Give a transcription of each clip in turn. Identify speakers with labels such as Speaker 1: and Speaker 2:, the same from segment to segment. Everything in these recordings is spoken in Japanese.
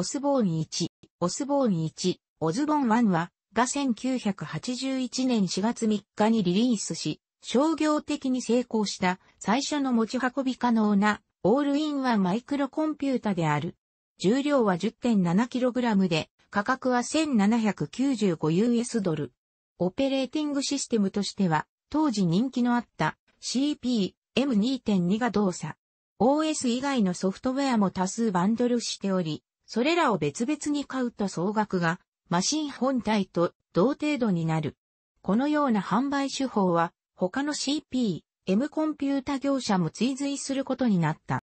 Speaker 1: オスボーン1、オスボーン1、オズボン1は、が1981年4月3日にリリースし、商業的に成功した最初の持ち運び可能なオールインワンマイクロコンピュータである。重量は 10.7kg で、価格は 1795US ドル。オペレーティングシステムとしては、当時人気のあった CP-M2.2 が動作。OS 以外のソフトウェアも多数バンドルしており、それらを別々に買うと総額がマシン本体と同程度になる。このような販売手法は他の CP、M コンピュータ業者も追随することになった。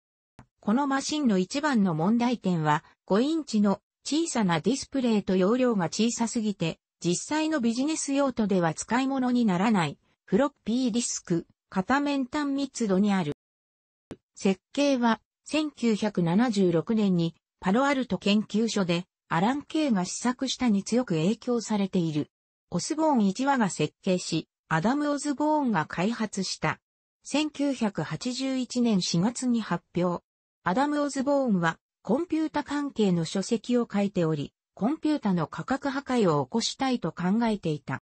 Speaker 1: このマシンの一番の問題点は5インチの小さなディスプレイと容量が小さすぎて実際のビジネス用途では使い物にならないフロッピーディスク片面単密度にある。設計は1976年にパロアルト研究所でアラン・ケイが試作したに強く影響されている。オスボーン1話が設計し、アダム・オズボーンが開発した。1981年4月に発表。アダム・オズボーンはコンピュータ関係の書籍を書いており、コンピュータの価格破壊を起こしたいと考えていた。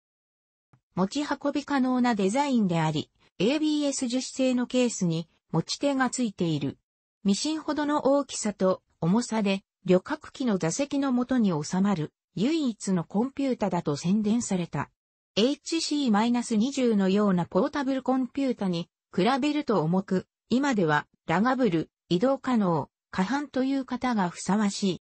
Speaker 1: 持ち運び可能なデザインであり、ABS 樹脂製のケースに持ち手がついている。ミシンほどの大きさと重さで、旅客機の座席の元に収まる、唯一のコンピュータだと宣伝された。HC-20 のようなポータブルコンピュータに比べると重く、今ではラガブル、移動可能、可搬という方がふさわしい。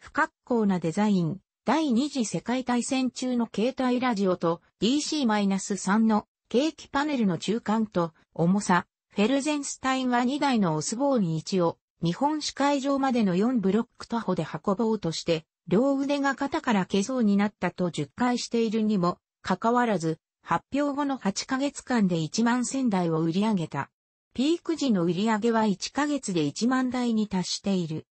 Speaker 1: 不格好なデザイン、第二次世界大戦中の携帯ラジオと DC-3 のケーキパネルの中間と重さ、フェルゼンスタインは2台のオスボーン1を日本市会場までの4ブロック徒歩で運ぼうとして、両腕が肩から消そうになったと10回しているにも、かかわらず、発表後の8ヶ月間で1万千台を売り上げた。ピーク時の売り上げは1ヶ月で1万台に達している。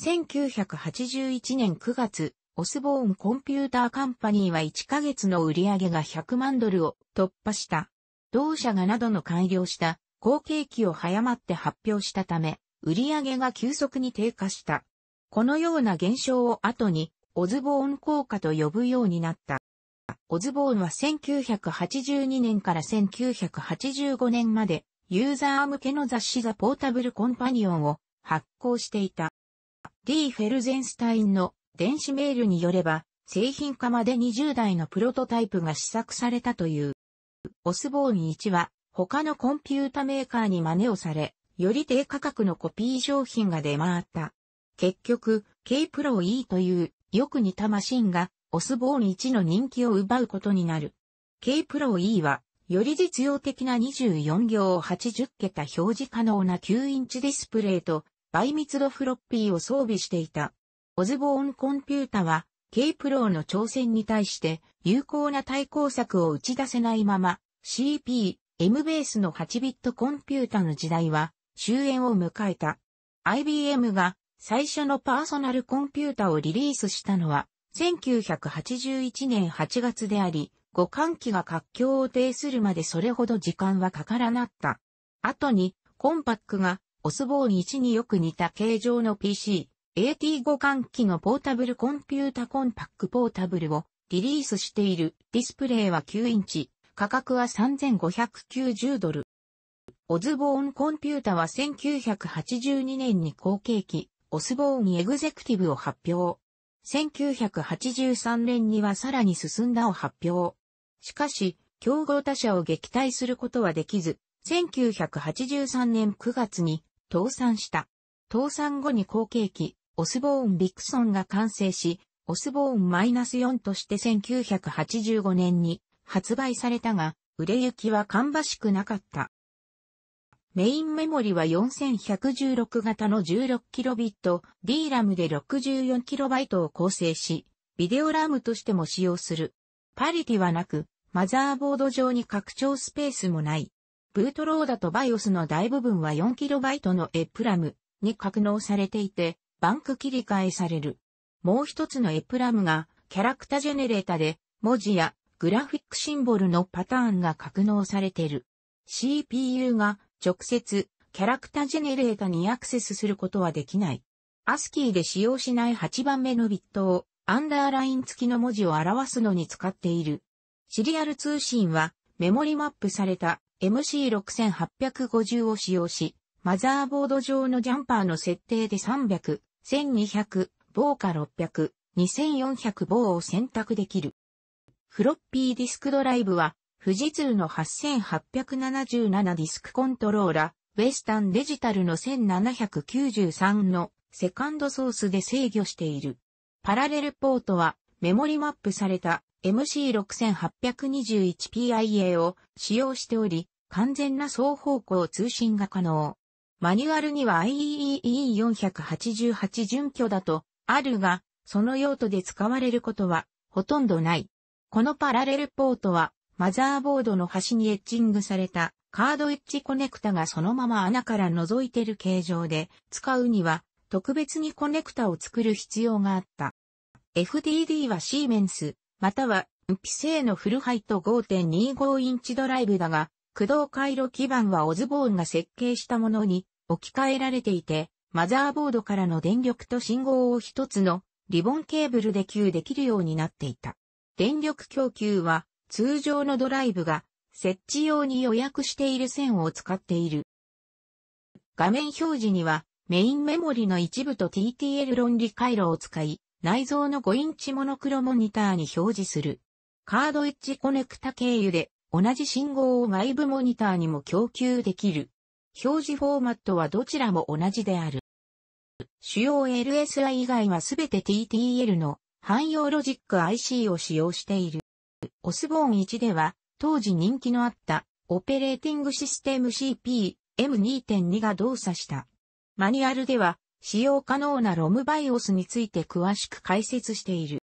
Speaker 1: 1981年9月、オスボーンコンピューターカンパニーは1ヶ月の売り上げが100万ドルを突破した。同社がなどの改良した後継機を早まって発表したため、売上が急速に低下した。このような現象を後に、オズボーン効果と呼ぶようになった。オズボーンは1982年から1985年まで、ユーザー向けの雑誌ザ・ポータブル・コンパニオンを発行していた。D・ フェルゼンスタインの電子メールによれば、製品化まで20台のプロトタイプが試作されたという。オスボーン1は他のコンピュータメーカーに真似をされ、より低価格のコピー商品が出回った。結局、K プロ E というよく似たマシンがオスボーン1の人気を奪うことになる。K プロ E は、より実用的な24行80桁表示可能な9インチディスプレイと倍密度フロッピーを装備していた。オズボーンコンピュータは、K プロの挑戦に対して有効な対抗策を打ち出せないまま、CP、M ベースの8ビットコンピュータの時代は終焉を迎えた。IBM が最初のパーソナルコンピュータをリリースしたのは1981年8月であり、互換機が活況を呈するまでそれほど時間はかからなった。後にコンパックがオスボーン1によく似た形状の PC、AT 互換機のポータブルコンピュータコンパックポータブルをリリースしているディスプレイは9インチ、価格は3590ドル。オズボーンコンピュータは1982年に後継機、オスボーンエグゼクティブを発表。1983年にはさらに進んだを発表。しかし、競合他社を撃退することはできず、1983年9月に倒産した。倒産後に後継機、オスボーン・ビクソンが完成し、オスボーンマイナス -4 として1985年に発売されたが、売れ行きは芳しくなかった。メインメモリは4116型の 16kb、DRAM で 64KB を構成し、ビデオラムとしても使用する。パリティはなく、マザーボード上に拡張スペースもない。ブートローダと BIOS の大部分は 4KB のエプラムに格納されていて、バンク切り替えされる。もう一つのエプラムが、キャラクタジェネレータで、文字やグラフィックシンボルのパターンが格納されている。CPU が直接、キャラクタージェネレータにアクセスすることはできない。アスキーで使用しない8番目のビットを、アンダーライン付きの文字を表すのに使っている。シリアル通信は、メモリマップされた MC6850 を使用し、マザーボード上のジャンパーの設定で300、1200、棒か600、2400棒を選択できる。フロッピーディスクドライブは富士通の8877ディスクコントローラ、ウェスタンデジタルの1793のセカンドソースで制御している。パラレルポートはメモリマップされた MC6821PIA を使用しており、完全な双方向通信が可能。マニュアルには IEEE488 準拠だとあるが、その用途で使われることはほとんどない。このパラレルポートはマザーボードの端にエッジングされたカードエッジコネクタがそのまま穴から覗いてる形状で使うには特別にコネクタを作る必要があった。FDD はシーメンス、またはピ製のフルハイト5.25インチドライブだが、駆動回路基板はオズボーンが設計したものに置き換えられていて、マザーボードからの電力と信号を一つのリボンケーブルで給できるようになっていた。電力供給は通常のドライブが設置用に予約している線を使っている。画面表示にはメインメモリの一部と TTL 論理回路を使い、内蔵の5インチモノクロモニターに表示する。カードエッジコネクタ経由で同じ信号を外部モニターにも供給できる。表示フォーマットはどちらも同じである。主要 LSI 以外はすべて TTL の汎用ロジック IC を使用している。オスボーン1では、当時人気のあった、オペレーティングシステム CP-M2.2 が動作した。マニュアルでは、使用可能なロムバイオスについて詳しく解説している。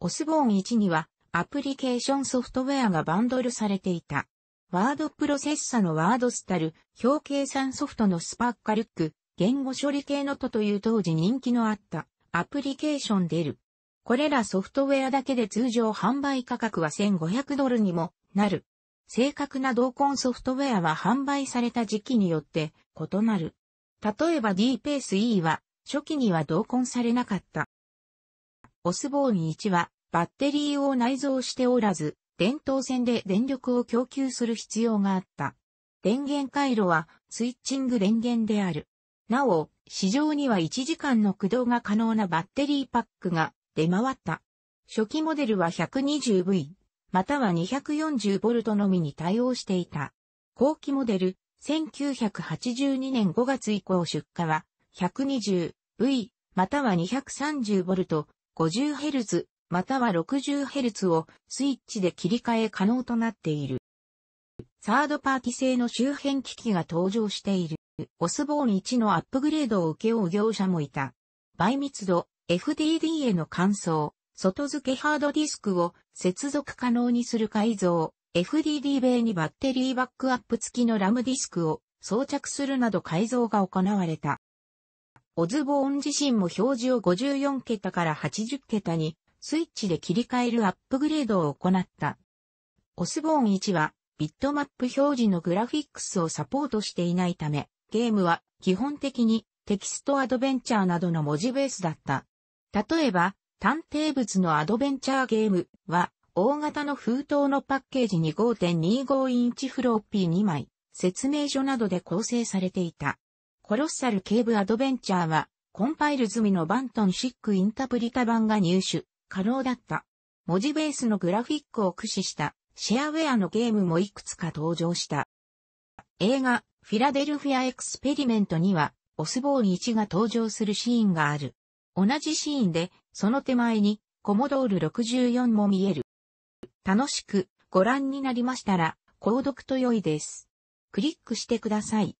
Speaker 1: オスボーン1には、アプリケーションソフトウェアがバンドルされていた。ワードプロセッサのワードスタル、表計算ソフトのスパッカルック、言語処理系のとという当時人気のあったアプリケーションで。る。これらソフトウェアだけで通常販売価格は1500ドルにもなる。正確な同梱ソフトウェアは販売された時期によって異なる。例えば DPace は初期には同梱されなかった。オスボーン1はバッテリーを内蔵しておらず、電灯線で電力を供給する必要があった。電源回路はスイッチング電源である。なお、市場には1時間の駆動が可能なバッテリーパックが出回った。初期モデルは 120V、または 240V のみに対応していた。後期モデル、1982年5月以降出荷は、120V、または 230V、50Hz、または 60Hz をスイッチで切り替え可能となっている。サードパーティ製の周辺機器が登場している。オスボーン1のアップグレードを請け負う業者もいた。倍密度、FDD への換装、外付けハードディスクを接続可能にする改造、FDD 米にバッテリーバックアップ付きのラムディスクを装着するなど改造が行われた。オズボーン自身も表示を54桁から80桁にスイッチで切り替えるアップグレードを行った。オスボーン1はビットマップ表示のグラフィックスをサポートしていないため、ゲームは基本的にテキストアドベンチャーなどの文字ベースだった。例えば、探偵物のアドベンチャーゲームは、大型の封筒のパッケージに5.25インチフロッピー2枚、説明書などで構成されていた。コロッサル警部アドベンチャーは、コンパイル済みのバントンシックインタプリタ版が入手、可能だった。文字ベースのグラフィックを駆使した、シェアウェアのゲームもいくつか登場した。映画、フィラデルフィアエクスペリメントには、オスボーン1が登場するシーンがある。同じシーンで、その手前に、コモドール64も見える。楽しくご覧になりましたら、購読と良いです。クリックしてください。